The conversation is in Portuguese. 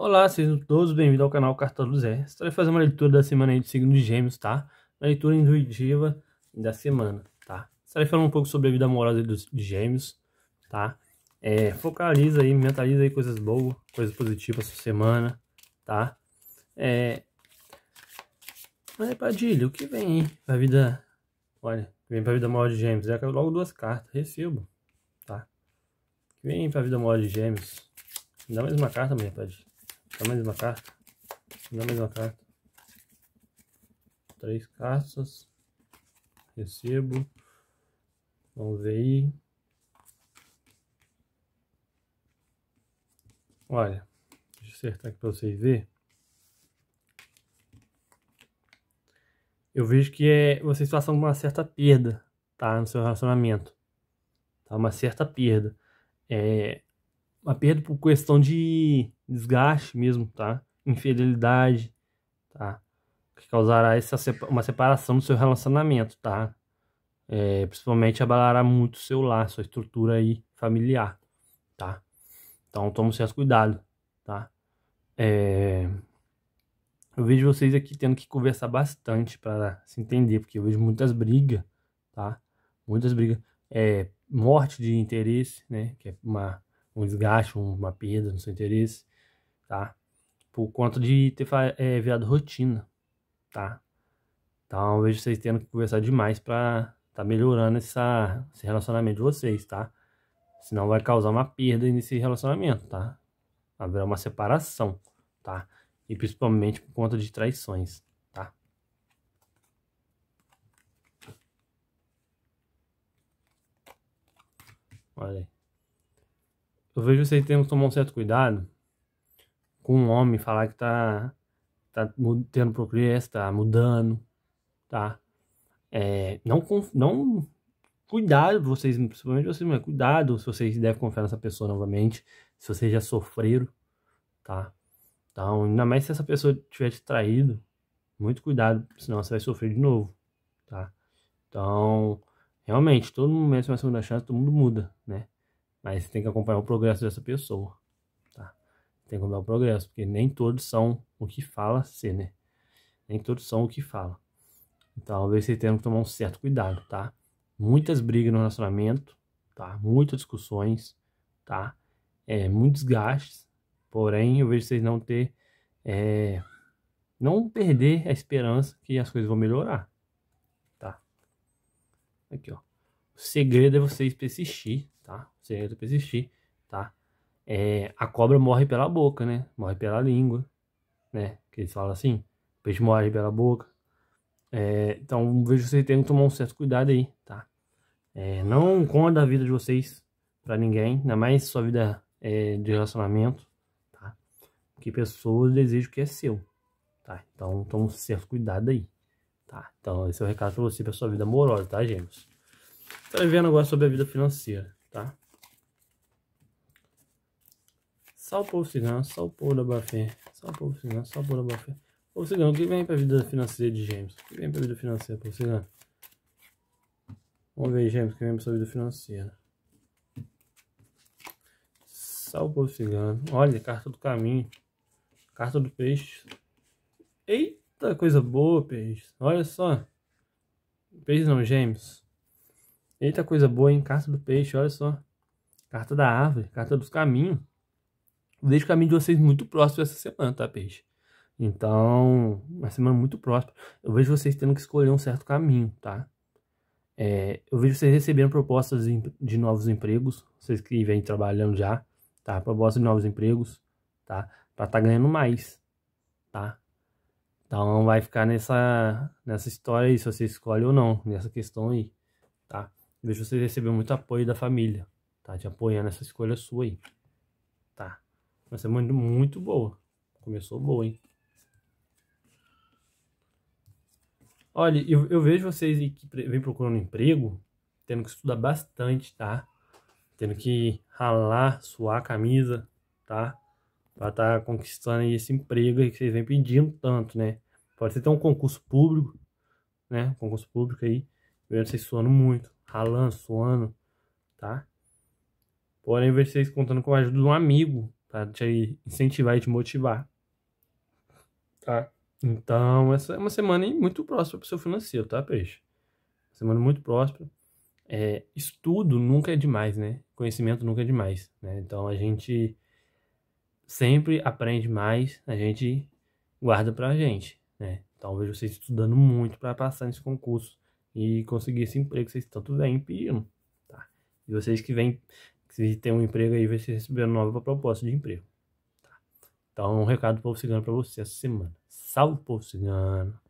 Olá, sejam todos bem-vindos ao canal Carta do Zé. Estarei fazendo uma leitura da semana aí signo de gêmeos, tá? Uma leitura intuitiva da semana, tá? Estarei falando um pouco sobre a vida amorosa dos gêmeos, tá? É, focaliza aí, mentaliza aí coisas boas, coisas positivas essa semana, tá? É... Mas, é Padilha, o que vem aí pra vida... Olha, vem pra vida amorosa de gêmeos. É logo duas cartas, recebo, tá? Vem pra vida amorosa de gêmeos. Me dá mais uma carta, minha Padilha mais uma carta, mais uma carta, três cartas, recebo, vamos ver aí, olha, deixa eu acertar aqui para vocês verem, eu vejo que é, vocês passam uma certa perda, tá, no seu relacionamento, tá, uma certa perda, é, uma perda por questão de desgaste mesmo, tá? Infidelidade, tá? Que causará essa, uma separação do seu relacionamento, tá? É, principalmente abalará muito o seu lar, sua estrutura aí familiar, tá? Então tome certo cuidado, tá? É... Eu vejo vocês aqui tendo que conversar bastante para se entender, porque eu vejo muitas brigas, tá? Muitas brigas. É, morte de interesse, né? Que é uma um desgaste, uma perda no seu interesse, tá? Por conta de ter é, virado rotina, tá? Então eu vejo vocês tendo que conversar demais pra tá melhorando essa, esse relacionamento de vocês, tá? Senão vai causar uma perda nesse relacionamento, tá? Haverá uma separação, tá? E principalmente por conta de traições. tá? Olha aí eu vejo vocês têm que tomar um certo cuidado com um homem falar que tá, tá tendo procriência, tá mudando, tá? É, não, não, cuidado vocês, principalmente vocês, mas cuidado se vocês devem confiar nessa pessoa novamente, se vocês já sofreram, tá? Então, ainda mais se essa pessoa tiver te traído, muito cuidado, senão você vai sofrer de novo, tá? Então, realmente, todo mundo merece é uma segunda chance, todo mundo muda, né? Mas você tem que acompanhar o progresso dessa pessoa. Tá? Tem que acompanhar o progresso, porque nem todos são o que fala ser, né? Nem todos são o que fala. Então, talvez você tenha que tomar um certo cuidado, tá? Muitas brigas no relacionamento, tá? Muitas discussões, tá? É, muitos gastos. Porém, eu vejo vocês não ter... É, não perder a esperança que as coisas vão melhorar. Tá? Aqui, ó. O segredo é vocês persistir, tá? O para existir, tá? É, a cobra morre pela boca, né? Morre pela língua, né? Que eles falam assim, o peixe morre pela boca. É, então vejo vocês tendo que tomar um certo cuidado aí, tá? É, não conta a vida de vocês para ninguém, ainda mais sua vida é, de relacionamento, tá? que pessoas desejam o que é seu, tá? Então toma um certo cuidado aí, tá? Então esse é o recado para você para sua vida amorosa, tá, gêmeos? Tá vendo agora sobre a vida financeira tá? Só o povo cigano, só o povo da Bafé, só o povo cigano, só o povo da Bafé. Povo cigano, o que vem pra vida financeira de Gêmeos? O que vem pra vida financeira, povo cigano? Vamos ver, Gêmeos, o que vem pra sua vida financeira. Só o povo cigano. Olha, carta do caminho. Carta do peixe. Eita, coisa boa, peixe. Olha só. Peixe não, Gêmeos. Eita coisa boa, hein? Carta do peixe, olha só. Carta da árvore, carta dos caminhos. Vejo o caminho de vocês muito próximo essa semana, tá, peixe? Então, uma semana muito próxima. Eu vejo vocês tendo que escolher um certo caminho, tá? É, eu vejo vocês recebendo propostas de novos empregos, vocês que vêm trabalhando já, tá? Proposta de novos empregos, tá? Pra tá ganhando mais, tá? Então vai ficar nessa, nessa história aí, se você escolhe ou não, nessa questão aí, tá? Vejo você recebeu muito apoio da família, tá? Te apoiando essa escolha sua aí, tá? Uma semana é muito boa. Começou boa, hein? Olha, eu, eu vejo vocês aí que vem procurando emprego, tendo que estudar bastante, tá? Tendo que ralar, suar a camisa, tá? Pra estar tá conquistando esse emprego aí que vocês vêm pedindo tanto, né? Pode ser até um concurso público, né? Um concurso público aí. Eu vejo vocês suando muito ralando, suando, tá? Porém, vocês contando com a ajuda de um amigo para te incentivar e te motivar, tá? Então, essa é uma semana muito próspera para o seu financeiro, tá, peixe? Semana muito próspera. É, estudo nunca é demais, né? Conhecimento nunca é demais, né? Então, a gente sempre aprende mais, a gente guarda pra gente, né? Então, vejo vocês estudando muito para passar nesse concurso e conseguir esse emprego que vocês tanto vêm pedindo. Tá? E vocês que vêm, que têm um emprego aí, vai receber uma nova proposta de emprego. Tá? Então, um recado do povo cigano para você essa semana. Salve, povo cigano!